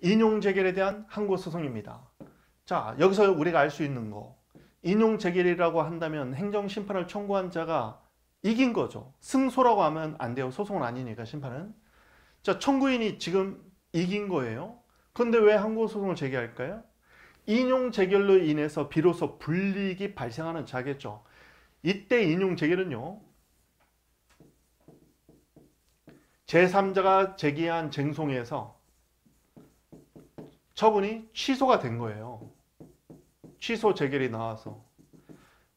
인용 재결에 대한 항고 소송입니다. 자, 여기서 우리가 알 수 있는 거. 인용 재결이라고 한다면 행정 심판을 청구한 자가 이긴 거죠. 승소라고 하면 안 돼요. 소송은 아니니까 심판은. 자, 청구인이 지금 이긴 거예요. 근데 왜 항고 소송을 제기할까요? 인용 재결로 인해서 비로소 불이익이 발생하는 자겠죠. 이때 인용 재결은요. 제3자가 제기한 쟁송에서 처분이 취소가 된 거예요. 취소 재결이 나와서.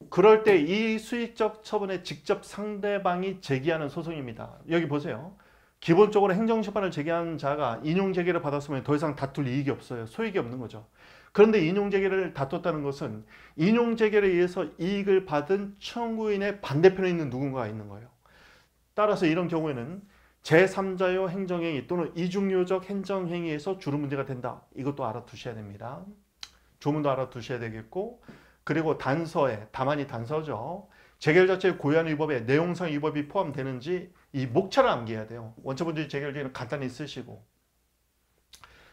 그럴 때 이 수익적 처분에 직접 상대방이 제기하는 소송입니다. 여기 보세요. 기본적으로 행정심판을 제기한 자가 인용제기를 받았으면 더 이상 다툴 이익이 없어요. 소익이 없는 거죠. 그런데 인용제기를 다퉜다는 것은 인용제기를 위해서 이익을 받은 청구인의 반대편에 있는 누군가가 있는 거예요. 따라서 이런 경우에는 제3자요 행정행위 또는 이중요적 행정행위에서 주로 문제가 된다. 이것도 알아두셔야 됩니다. 조문도 알아두셔야 되겠고 그리고 단서에 다만이 단서죠. 재결 자체의 고유 위법에 내용상 위법이 포함되는지 이 목차를 암기해야 돼요. 원초본주의 재결제는 간단히 쓰시고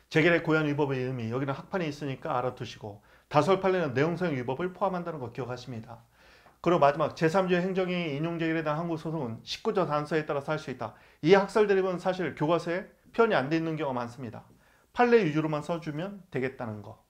재결의 고유 위법의 의미 여기는 학판에 있으니까 알아두시고 다설판례는 내용상 위법을 포함한다는 거 기억하십니다. 그리고 마지막 제3주의 행정의 인용제일에 대한 한국 소송은 19조 단서에 따라서 할 수 있다. 이 학설 대립은 사실 교과서에 표현이 안돼 있는 경우가 많습니다. 판례 위주로만 써주면 되겠다는 거.